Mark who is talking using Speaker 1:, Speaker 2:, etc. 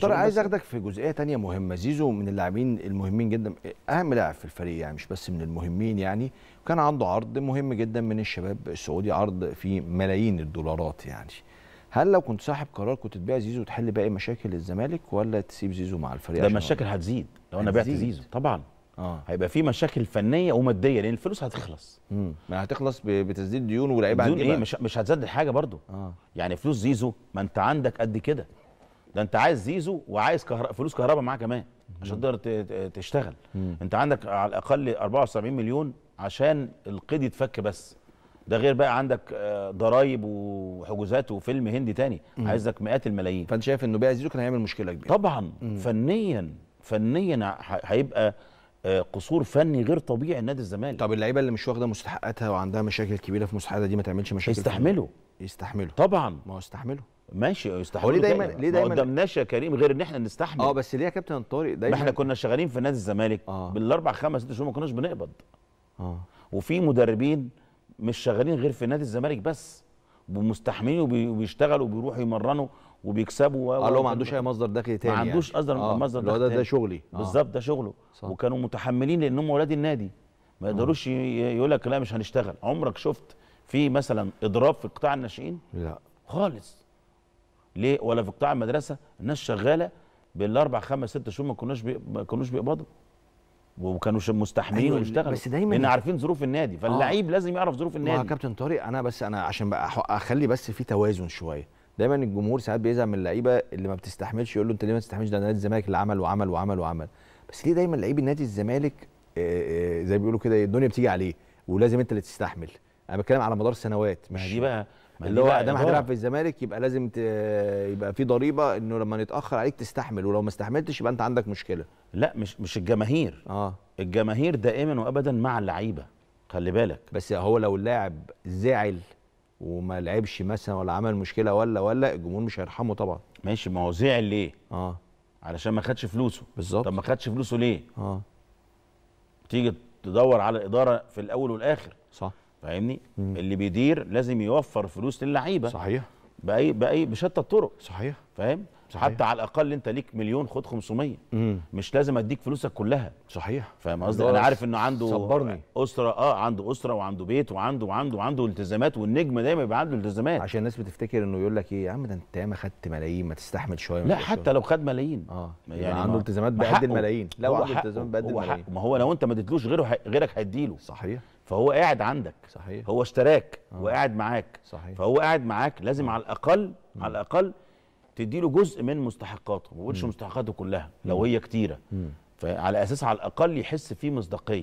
Speaker 1: طارق عايز اخدك
Speaker 2: في جزئيه تانية مهمه زيزو من اللاعبين المهمين جدا اهم لاعب في الفريق يعني مش بس من المهمين يعني كان عنده عرض مهم جدا من الشباب السعودي عرض في ملايين الدولارات يعني هل لو كنت صاحب قرار كنت تبيع زيزو وتحل باقي مشاكل الزمالك
Speaker 1: ولا تسيب زيزو مع الفريق ده مشاكل هتزيد لو انا بعت زيزو طبعا آه. هيبقى في مشاكل فنيه وماديه لان الفلوس هتخلص امم هتخلص بتسديد ديون ولاعيبه عندي ايه مش مش هتسدد حاجه برضه آه. يعني فلوس زيزو ما انت عندك قد كده ده انت عايز زيزو وعايز كهرباء فلوس كهرباء معاه كمان عشان تقدر تشتغل مم. انت عندك على الاقل 74 مليون عشان القيد يتفك بس ده غير بقى عندك آه، ضرايب وحجوزات وفيلم هندي تاني مم. عايزك مئات الملايين فانت شايف انه بيع زيزو كان هيعمل مشكله كبيره طبعا مم. فنيا فنيا هيبقى آه، قصور فني
Speaker 2: غير طبيعي النادي الزمالك طب اللعيبه اللي مش واخده مستحقاتها وعندها مشاكل كبيره في مستحقاتها دي ما تعملش مشاكل يستحملوا يستحملوا طبعا
Speaker 1: ما هو استحملوا ماشي يستحملوا ليه دايما ليه دايما ما قدمناش يا كريم غير ان احنا نستحمل اه بس ليه يا كابتن طارق دايما ما احنا كنا شغالين في نادي الزمالك آه. بالاربع خمس ست شهور ما كناش بنقبض اه وفي مدربين مش شغالين غير في نادي الزمالك بس ومستحملين وبيشتغلوا وبيروحوا يمرنوا وبيكسبوا قال لهم ما عندوش اي مصدر دخل
Speaker 2: تاني ما يعني. عندوش يعني. آه. مصدر دخل ده, ده شغلي آه. بالظبط
Speaker 1: ده شغله صح. وكانوا متحملين لان هم اولاد النادي ما آه. يقدروش آه. يقول لك لا مش هنشتغل عمرك شفت في مثلا اضراب في قطاع الناشئين لا خالص ليه ولا في قطاع المدرسه الناس شغاله بالاربع خمس ست شهور ما كناش بي... ما كناش بيقبضوا وكانوا مستحملين أيوة ويشتغلوا بس دايما لان عارفين ظروف النادي فاللعيب آه. لازم يعرف ظروف النادي ما كابتن طارق انا بس انا عشان بقى
Speaker 2: اخلي بس في توازن شويه دايما الجمهور ساعات بيزعل من اللعيبه اللي ما بتستحملش يقول له انت ليه ما بتستحملش ده نادي الزمالك اللي عمل وعمل وعمل وعمل بس ليه دايما لعيب نادي الزمالك زي ما بيقولوا كده الدنيا بتيجي عليه ولازم انت اللي تستحمل انا بتكلم على مدار سنوات مش ما دي بقى
Speaker 1: اللي هو ادام هتلعب
Speaker 2: في الزمالك يبقى لازم ت... يبقى في ضريبه انه لما نتاخر عليك تستحمل ولو ما استحملتش يبقى انت عندك مشكله لا مش مش الجماهير اه الجماهير دائما وابدا مع اللعيبه خلي بالك بس هو لو اللاعب زعل وما لعبش مثلا ولا عمل مشكله ولا ولا الجمهور مش هيرحمه طبعا ماشي ما هو زعل ليه اه
Speaker 1: علشان ما خدش فلوسه بالظبط طب ما خدش فلوسه ليه اه تيجي تدور على الاداره في الاول والاخر صح فاهمني اللي بيدير لازم يوفر فلوس للعيبه صحيح باي باي بشتى الطرق صحيح فاهم صحيح. حتى على الاقل انت ليك مليون خد 500 مم. مش لازم اديك فلوسك كلها صحيح فاهم قصدي انا عارف انه عنده صبرني. اسره اه عنده اسره وعنده بيت وعنده وعنده وعنده التزامات والنجم دايما يبقى عنده التزامات عشان الناس بتفتكر انه يقول لك ايه يا عم ده انت ياما خدت ملايين ما تستحمل شويه لا حتى لو خد ملايين اه يعني, يعني عنده التزامات بقد الملايين لو عنده التزامات بقد الملايين ما هو لو انت ما اديتلوش غيره غيرك هيديله صحيح فهو قاعد عندك صحيح هو اشتراك آه. وقاعد معاك صحيح فهو قاعد معاك لازم آه. على الاقل على الاقل تدي له جزء من مستحقاته ما بقولش مستحقاته كلها لو هي كتيره فعلى اساس على الاقل يحس فيه مصداقيه